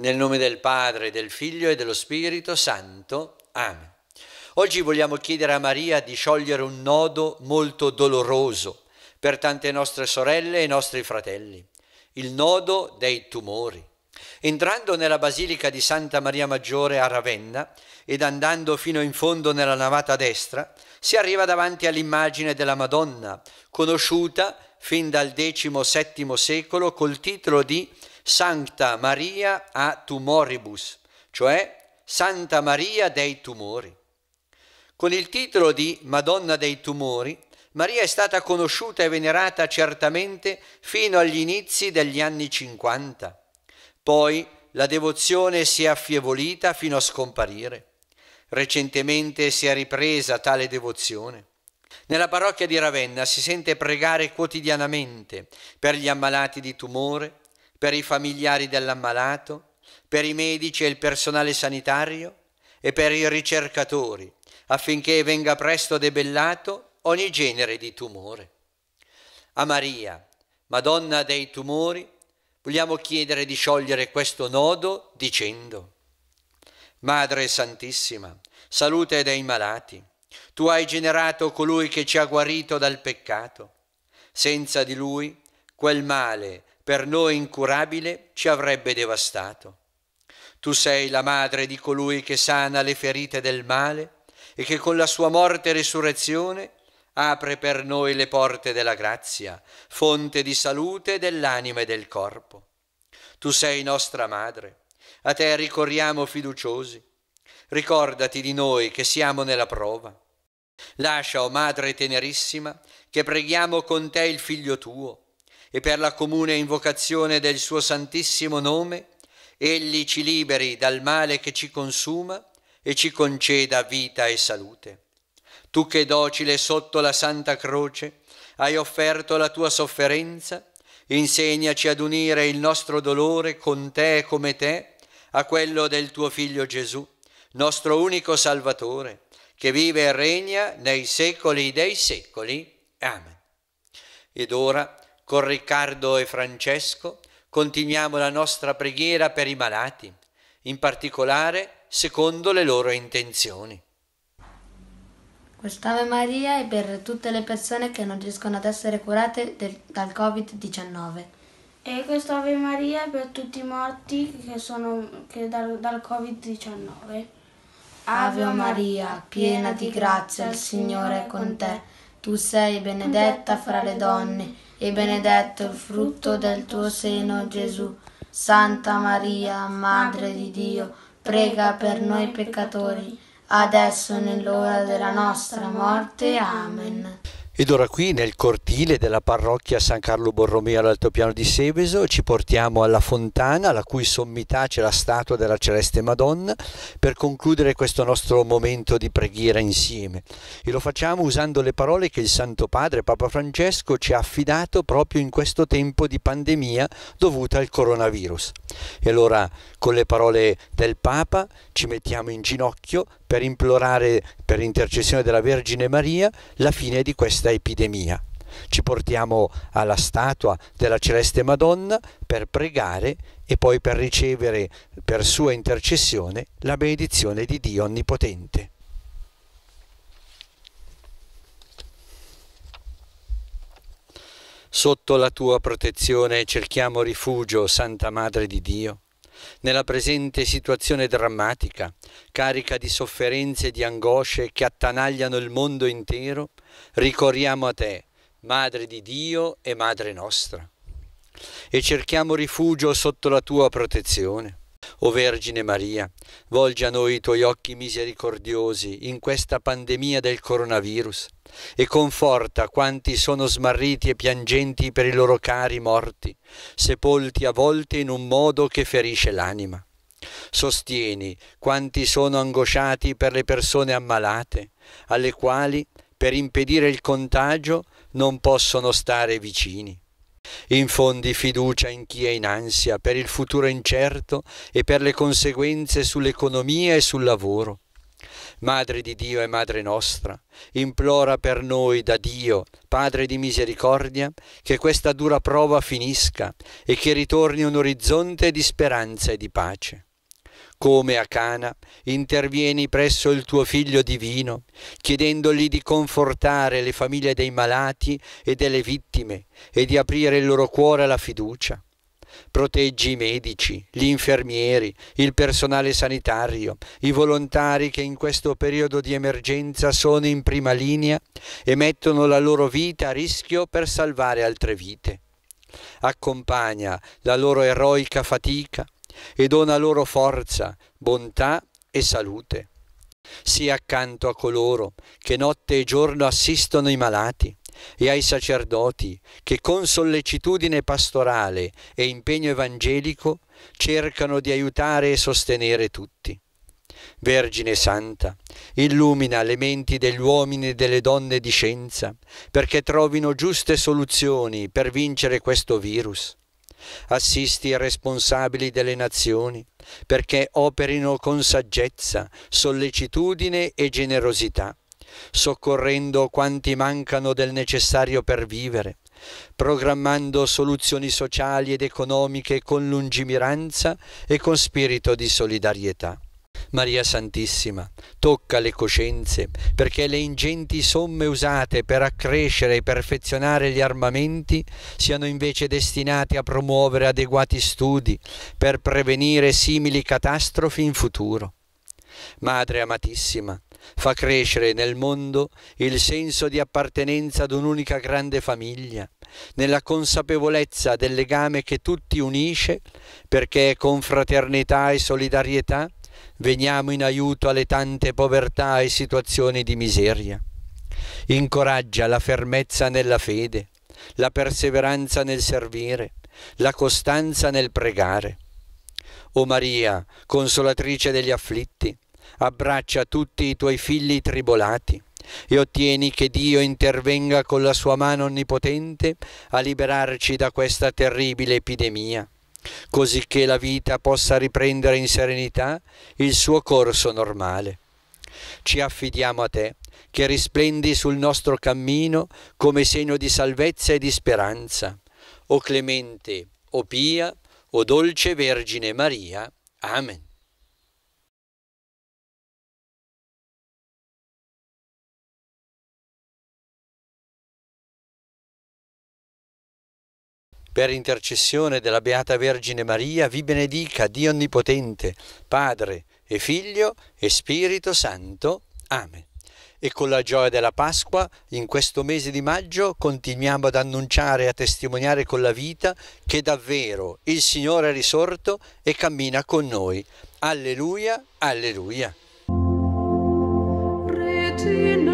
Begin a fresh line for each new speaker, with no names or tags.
Nel nome del Padre, del Figlio e dello Spirito Santo. Amen. Oggi vogliamo chiedere a Maria di sciogliere un nodo molto doloroso per tante nostre sorelle e nostri fratelli, il nodo dei tumori. Entrando nella basilica di Santa Maria Maggiore a Ravenna ed andando fino in fondo nella navata destra, si arriva davanti all'immagine della Madonna, conosciuta fin dal XVII secolo col titolo di Sancta Maria a tumoribus, cioè Santa Maria dei tumori. Con il titolo di Madonna dei tumori, Maria è stata conosciuta e venerata certamente fino agli inizi degli anni 50. Poi la devozione si è affievolita fino a scomparire. Recentemente si è ripresa tale devozione. Nella parrocchia di Ravenna si sente pregare quotidianamente per gli ammalati di tumore, per i familiari dell'ammalato, per i medici e il personale sanitario e per i ricercatori, affinché venga presto debellato ogni genere di tumore. A Maria, Madonna dei tumori, vogliamo chiedere di sciogliere questo nodo dicendo, Madre Santissima, salute dei malati, tu hai generato colui che ci ha guarito dal peccato. Senza di lui quel male per noi incurabile, ci avrebbe devastato. Tu sei la madre di colui che sana le ferite del male e che con la sua morte e resurrezione apre per noi le porte della grazia, fonte di salute dell'anima e del corpo. Tu sei nostra madre, a te ricorriamo fiduciosi. Ricordati di noi che siamo nella prova. Lascia, o oh Madre tenerissima, che preghiamo con te il Figlio tuo, e per la comune invocazione del suo santissimo nome, egli ci liberi dal male che ci consuma e ci conceda vita e salute. Tu che docile sotto la Santa Croce hai offerto la tua sofferenza, insegnaci ad unire il nostro dolore con te e come te a quello del tuo Figlio Gesù, nostro unico Salvatore, che vive e regna nei secoli dei secoli. Amen. Ed ora, con Riccardo e Francesco continuiamo la nostra preghiera per i malati, in particolare secondo le loro intenzioni. Quest'Ave Maria è per tutte le persone che non riescono ad essere curate del, dal Covid-19. E quest'Ave Maria è per tutti i morti che sono che dal, dal Covid-19. Ave Maria, piena di grazia, il Signore è con te. Tu sei benedetta fra le donne e benedetto il frutto del tuo seno, Gesù. Santa Maria, Madre di Dio, prega per noi peccatori, adesso e nell'ora della nostra morte. Amen. Ed ora qui nel cortile della parrocchia San Carlo Borromeo all'altopiano di Seveso ci portiamo alla fontana, la cui sommità c'è la statua della Celeste Madonna, per concludere questo nostro momento di preghiera insieme. E lo facciamo usando le parole che il Santo Padre Papa Francesco ci ha affidato proprio in questo tempo di pandemia dovuta al coronavirus. E allora con le parole del Papa ci mettiamo in ginocchio per implorare per intercessione della Vergine Maria la fine di questa epidemia. Ci portiamo alla statua della Celeste Madonna per pregare e poi per ricevere per sua intercessione la benedizione di Dio Onnipotente. Sotto la tua protezione cerchiamo rifugio, Santa Madre di Dio nella presente situazione drammatica, carica di sofferenze e di angosce che attanagliano il mondo intero, ricorriamo a te, Madre di Dio e Madre nostra, e cerchiamo rifugio sotto la tua protezione. O Vergine Maria, volgi a noi i tuoi occhi misericordiosi in questa pandemia del coronavirus e conforta quanti sono smarriti e piangenti per i loro cari morti, sepolti a volte in un modo che ferisce l'anima. Sostieni quanti sono angosciati per le persone ammalate, alle quali, per impedire il contagio, non possono stare vicini. Infondi fiducia in chi è in ansia per il futuro incerto e per le conseguenze sull'economia e sul lavoro. Madre di Dio e Madre nostra, implora per noi da Dio, Padre di misericordia, che questa dura prova finisca e che ritorni un orizzonte di speranza e di pace come a Cana, intervieni presso il tuo figlio divino, chiedendogli di confortare le famiglie dei malati e delle vittime e di aprire il loro cuore alla fiducia. Proteggi i medici, gli infermieri, il personale sanitario, i volontari che in questo periodo di emergenza sono in prima linea e mettono la loro vita a rischio per salvare altre vite. Accompagna la loro eroica fatica e dona loro forza, bontà e salute. Sii accanto a coloro che notte e giorno assistono i malati e ai sacerdoti che con sollecitudine pastorale e impegno evangelico cercano di aiutare e sostenere tutti. Vergine Santa, illumina le menti degli uomini e delle donne di scienza perché trovino giuste soluzioni per vincere questo virus Assisti i responsabili delle nazioni perché operino con saggezza, sollecitudine e generosità, soccorrendo quanti mancano del necessario per vivere, programmando soluzioni sociali ed economiche con lungimiranza e con spirito di solidarietà. Maria Santissima, tocca le coscienze, perché le ingenti somme usate per accrescere e perfezionare gli armamenti siano invece destinate a promuovere adeguati studi per prevenire simili catastrofi in futuro. Madre amatissima, fa crescere nel mondo il senso di appartenenza ad un'unica grande famiglia, nella consapevolezza del legame che tutti unisce, perché è con fraternità e solidarietà veniamo in aiuto alle tante povertà e situazioni di miseria. Incoraggia la fermezza nella fede, la perseveranza nel servire, la costanza nel pregare. O Maria, consolatrice degli afflitti, abbraccia tutti i tuoi figli tribolati e ottieni che Dio intervenga con la sua mano onnipotente a liberarci da questa terribile epidemia così che la vita possa riprendere in serenità il suo corso normale. Ci affidiamo a te, che risplendi sul nostro cammino come segno di salvezza e di speranza. O clemente, o pia, o dolce Vergine Maria. Amen. Per intercessione della Beata Vergine Maria, vi benedica Dio Onnipotente, Padre e Figlio e Spirito Santo. Amen. E con la gioia della Pasqua, in questo mese di maggio, continuiamo ad annunciare e a testimoniare con la vita che davvero il Signore è risorto e cammina con noi. Alleluia, alleluia. Retina.